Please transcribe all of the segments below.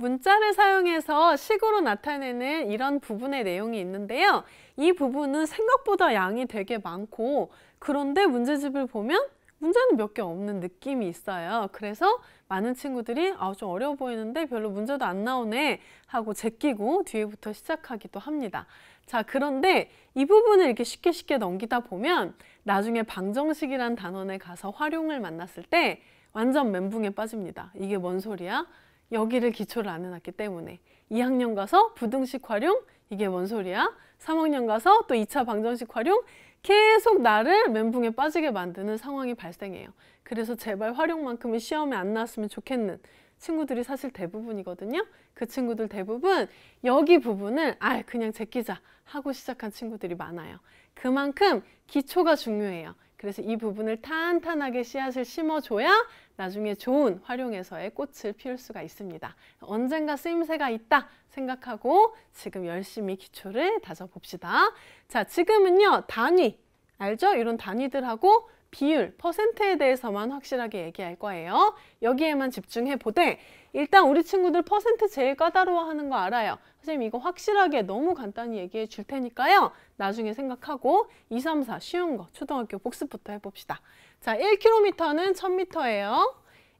문자를 사용해서 식으로 나타내는 이런 부분의 내용이 있는데요. 이 부분은 생각보다 양이 되게 많고 그런데 문제집을 보면 문제는 몇 개 없는 느낌이 있어요. 그래서 많은 친구들이 아, 좀 어려워 보이는데 별로 문제도 안 나오네 하고 제끼고 뒤에부터 시작하기도 합니다. 자, 그런데 이 부분을 이렇게 쉽게 쉽게 넘기다 보면 나중에 방정식이란 단원에 가서 활용을 만났을 때 완전 멘붕에 빠집니다. 이게 뭔 소리야? 여기를 기초를 안 해놨기 때문에 2학년 가서 부등식 활용 이게 뭔 소리야? 3학년 가서 또 2차 방정식 활용 계속 나를 멘붕에 빠지게 만드는 상황이 발생해요. 그래서 제발 활용만큼은 시험에 안 나왔으면 좋겠는 친구들이 사실 대부분이거든요. 그 친구들 대부분 여기 부분을 아 그냥 제끼자 하고 시작한 친구들이 많아요. 그만큼 기초가 중요해요. 그래서 이 부분을 탄탄하게 씨앗을 심어줘야 나중에 좋은 활용해서의 꽃을 피울 수가 있습니다. 언젠가 쓰임새가 있다 생각하고 지금 열심히 기초를 다져봅시다. 자, 지금은요, 단위, 알죠? 이런 단위들하고 비율, 퍼센트에 대해서만 확실하게 얘기할 거예요. 여기에만 집중해 보되 일단 우리 친구들 퍼센트 제일 까다로워하는 거 알아요. 선생님 이거 확실하게 너무 간단히 얘기해 줄 테니까요. 나중에 생각하고 2, 3, 4 쉬운 거 초등학교 복습부터 해봅시다. 자, 1km는 1000m예요.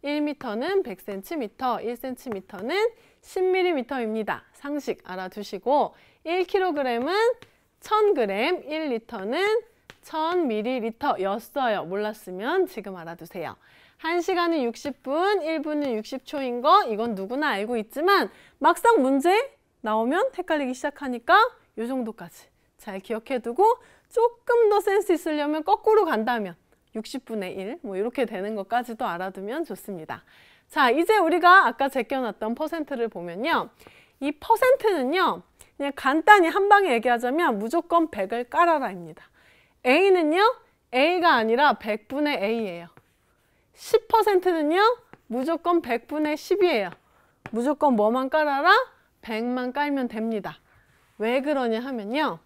1m는 100cm, 1cm는 10mm입니다. 상식 알아두시고 1kg은 1000g, 1리터는 1000ml였어요. 몰랐으면 지금 알아두세요. 1시간은 60분, 1분은 60초인 거 이건 누구나 알고 있지만 막상 문제 나오면 헷갈리기 시작하니까 이 정도까지 잘 기억해두고 조금 더 센스 있으려면 거꾸로 간다면 60분의 1, 뭐 이렇게 되는 것까지도 알아두면 좋습니다. 자, 이제 우리가 아까 제껴놨던 퍼센트를 보면요. 이 퍼센트는요, 그냥 간단히 한 방에 얘기하자면 무조건 100을 깔아라입니다. A는요? A가 아니라 100분의 A예요. 10%는요? 무조건 100분의 10이에요. 무조건 뭐만 깔아라? 100만 깔면 됩니다. 왜 그러냐 하면요.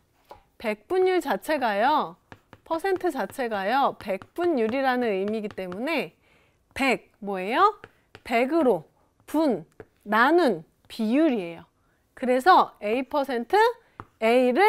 100분율 자체가요. 퍼센트 자체가요. 100분율이라는 의미이기 때문에 100 뭐예요? 100으로 분, 나눈 비율이에요. 그래서 A%, A를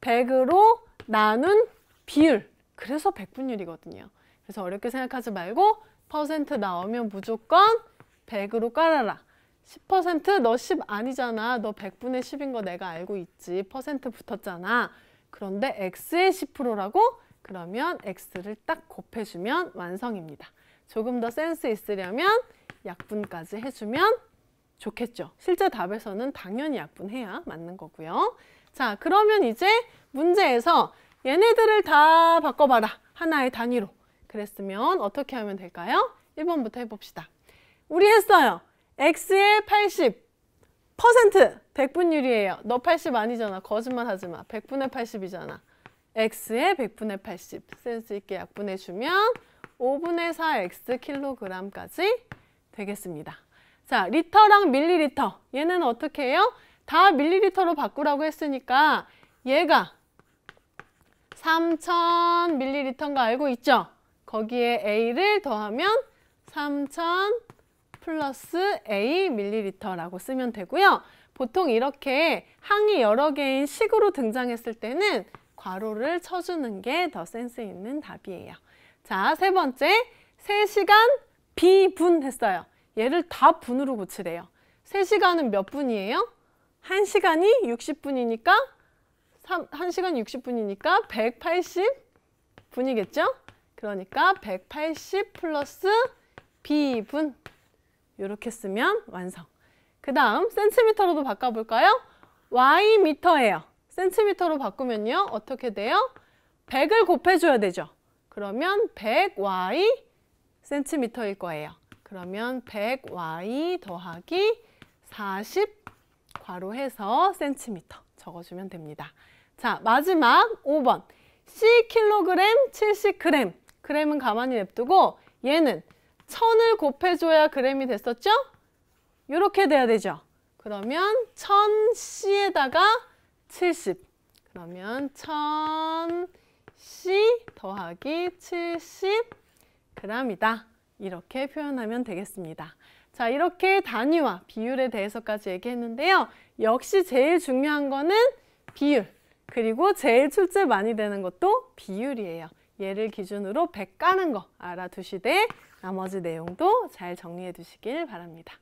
100으로 나눈 비율 그래서 백분율이거든요. 그래서 어렵게 생각하지 말고 퍼센트 나오면 무조건 100으로 깔아라. 10%너 10 아니잖아. 너 100분의 10인 거 내가 알고 있지. 퍼센트 붙었잖아. 그런데 x의 10%라고 그러면 x를 딱 곱해주면 완성입니다. 조금 더 센스 있으려면 약분까지 해주면 좋겠죠. 실제 답에서는 당연히 약분해야 맞는 거고요. 자, 그러면 이제 문제에서 얘네들을 다 바꿔봐라. 하나의 단위로. 그랬으면 어떻게 하면 될까요? 1번부터 해봅시다. 우리 했어요. x의 80. 퍼센트 100분율이에요. 너 80 아니잖아. 거짓말 하지 마. 100분의 80이잖아. x의 100분의 80. 센스 있게 약분해 주면 5분의 4x 킬로그램까지 되겠습니다. 자, 리터랑 밀리리터. 얘는 어떻게 해요? 다 밀리리터로 바꾸라고 했으니까 얘가 3 0 0 0 m l 인가 알고 있죠? 거기에 A를 더하면 3 0 0 0 플러스 A 밀리리터라고 쓰면 되고요. 보통 이렇게 항이 여러 개인 식으로 등장했을 때는 괄호를 쳐주는 게 더 센스 있는 답이에요. 자, 세 번째, 세시간 비분했어요. 얘를 다 분으로 고치래요. 세시간은몇 분이에요? 한시간이 60분이니까 3, 1시간 60분이니까 180분이겠죠? 그러니까 180 플러스 B분 이렇게 쓰면 완성. 그 다음 센티미터로도 바꿔볼까요? Y 미터예요. 센티미터로 바꾸면요. 어떻게 돼요? 100을 곱해줘야 되죠. 그러면 100y 센티미터일 거예요. 그러면 100y 더하기 40 괄호해서 센티미터 적어주면 됩니다. 자, 마지막 5번. C 킬로그램, 70g. 그램은 가만히 냅두고 얘는 천을 곱해줘야 그램이 됐었죠? 이렇게 돼야 되죠. 그러면 천 C에다가 70. 그러면 천 C 더하기 70g이다. 이렇게 표현하면 되겠습니다. 자, 이렇게 단위와 비율에 대해서까지 얘기했는데요. 역시 제일 중요한 거는 비율. 그리고 제일 출제 많이 되는 것도 비율이에요. 얘를 기준으로 100 까는 거 알아두시되 나머지 내용도 잘 정리해 두시길 바랍니다.